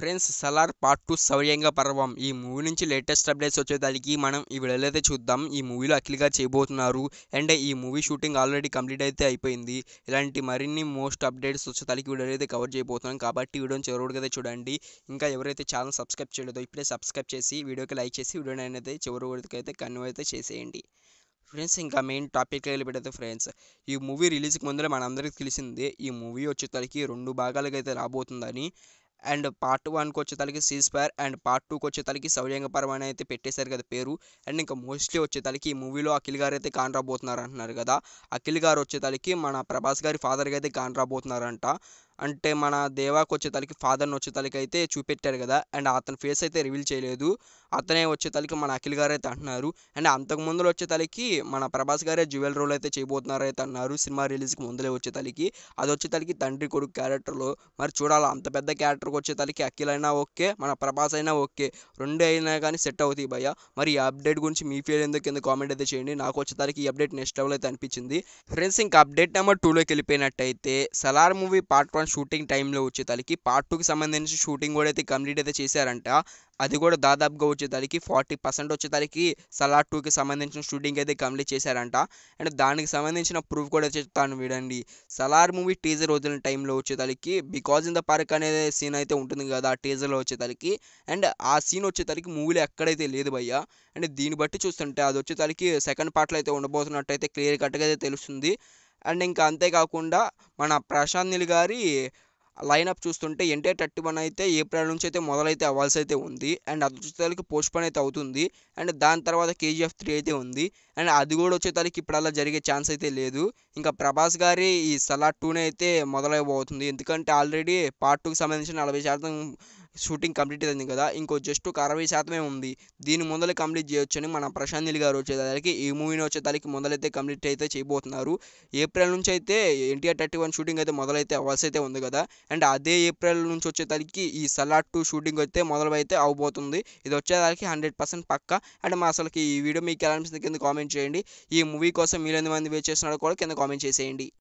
friends Salaar part two Shouryanga Parvam ఈ movie నుంచి latest updates వచ్చేదానికి మనం ఈ వీడియోలో అయితే చూద్దాం ఈ మూవీలో అఖిల్గా చేయబోతున్నారు అండ్ ఈ మూవీ షూటింగ్ ఆల్రెడీ కంప్లీట్ అయితే అయిపోయింది ఇలాంటి మరిన్ని మోస్ట్ అప్డేట్స్ వచ్చేదానికి వీడియో అయితే కవర్ చేయబోతున్నాం కాబట్టి వీడియోని చివరికి కదా చూడండి ఇంకా ఎవరైతే ఛానల్ సబ్స్క్రైబ్ చేయలేదో ఇప్పుడే సబ్స్క్రైబ్ చేసి వీడియోకి లైక్ చేసి వీడియో అయితే చివరి వరకైతే అయితే కన్వ్ అయితే చేసేయండి ఫ్రెండ్స్ ఇంకా మెయిన్ టాపిక్ వెళ్ళిపోయితే ఫ్రెండ్స్ ఈ మూవీ రిలీజ్కి ముందరే మనందరికీ తెలిసిందే ఈ మూవీ వచ్చేసరికి రెండు భాగాలకైతే రాబోతుందని అండ్ పార్ట్ వన్కి తలకి సీజ్ ఫైర్ అండ్ పార్ట్ టూకి తలకి సౌజంగ పర్వం అని అయితే పెట్టేశారు కదా పేరు అండ్ ఇంకా మోస్ట్లీ తలకి ఈ మూవీలో అఖిల్ గారు అయితే కాన్ రాబోతున్నారు అంటున్నారు కదా అఖిల్ గారు తలకి మన ప్రభాస్ గారి ఫాదర్గా అయితే కాన్ రాబోతున్నారంట అంటే మన వచ్చే వచ్చేతలకి ఫాదర్ని వచ్చేతలకి అయితే చూపెట్టారు కదా అండ్ అతని ఫేస్ అయితే రివీల్ చేయలేదు అతనే వచ్చేతలకి మన అఖిల్ గారు అయితే అంటున్నారు అండ్ అంతకు ముందులో వచ్చేతలకి మన ప్రభాస్ గారే జ్యువెల్ రోల్ అయితే చేయబోతున్నారు అయితే అన్నారు సినిమా రిలీజ్కి ముందులే వచ్చేతలకి అది వచ్చేతలకి తండ్రి కొడుకు క్యారెక్టర్లో మరి చూడాలి అంత పెద్ద క్యారెక్టర్కి వచ్చేతలకి అఖిల్ అయినా ఓకే మన ప్రభాస్ అయినా ఓకే రెండే అయినా కానీ సెట్ అవుతాయి భయ్య మరి ఈ అప్డేట్ గురించి మీ ఫీల్ ఎందుకు కింద కామెంట్ అయితే చేయండి నాకు తలకి ఈ అప్డేట్ నెక్స్ట్ లెవెల్ అయితే అనిపించింది ఫ్రెండ్స్ ఇంకా అప్డేట్ నెంబర్ టూలోకి వెళ్ళిపోయినట్టయితే Salaar movie part one shooting టైంలో వచ్చేసరికి పార్ట్ టూకి సంబంధించి షూటింగ్ కూడా అయితే కంప్లీట్ అయితే చేశారంట అది కూడా దాదాపుగా వచ్చేసరికి ఫార్టీ పర్సెంట్ వచ్చేసరికి సలార్ టూకి సంబంధించిన షూటింగ్ అయితే కంప్లీట్ చేశారంట అండ్ దానికి సంబంధించిన ప్రూఫ్ కూడా చెప్తాను వీడండి సలార్ మూవీ టీజర్ వదిలిన టైంలో వచ్చేసరికి బికాజ్ ఇన్ ద పార్క్ అనేది సీన్ అయితే ఉంటుంది కదా ఆ టీజర్లో వచ్చేసరికి అండ్ ఆ సీన్ వచ్చేసరికి మూవీలో ఎక్కడైతే లేదు భయ్య అండ్ దీన్ని బట్టి చూస్తుంటే అది వచ్చేసరికి సెకండ్ పార్ట్లో అయితే ఉండబోతున్నట్టు అయితే క్లియర్ కట్గా అయితే తెలుస్తుంది అండ్ ఇంకా అంతేకాకుండా మన ప్రశాంత్ నిల్ గారి లైనప్ చూస్తుంటే ఎన్టీఆర్ థర్టీ వన్ అయితే ఏప్రిల్ నుంచి అయితే మొదలైతే అవ్వాల్సి అయితే ఉంది అండ్ అది వచ్చేసరికి పోస్ట్ పోన్ అయితే అవుతుంది అండ్ దాని తర్వాత కేజీఎఫ్ త్రీ అయితే ఉంది అండ్ అది కూడా వచ్చేసరికి ఇప్పుడు అలా జరిగే ఛాన్స్ అయితే లేదు ఇంకా ప్రభాస్ గారి ఈ సలా టూనే అయితే మొదలైపోతుంది ఎందుకంటే ఆల్రెడీ పార్ట్ టూకి సంబంధించిన నలభై శాతం షూటింగ్ కంప్లీట్ అయింది కదా ఇంకో జస్ట్ ఒక అరవై శాతమే ఉంది దీని ముందర కంప్లీట్ చేయొచ్చని మన ప్రశాంత్ నీల్ గారు వచ్చేదానికి ఈ మూవీని వచ్చేదానికి మొదలైతే కంప్లీట్ అయితే చేయబోతున్నారు ఏప్రిల్ నుంచి అయితే ఎన్టీఆర్ థర్టీ వన్ షూటింగ్ అయితే మొదలైతే అవ్వాల్సి అయితే ఉంది కదా అండ్ అదే ఏప్రిల్ నుంచి వచ్చేదానికి ఈ సలాడ్ టూ షూటింగ్ అయితే మొదలైతే అవబోతుంది ఇది వచ్చేదానికి హండ్రెడ్ పర్సెంట్ పక్క అండ్ మా అసలుకి ఈ వీడియో మీకు ఎలా అనిపిస్తుంది కింద కామెంట్ చేయండి ఈ మూవీ కోసం మీరు ఎంతమంది వెయిట్ కూడా కింద కామెంట్ చేసేయండి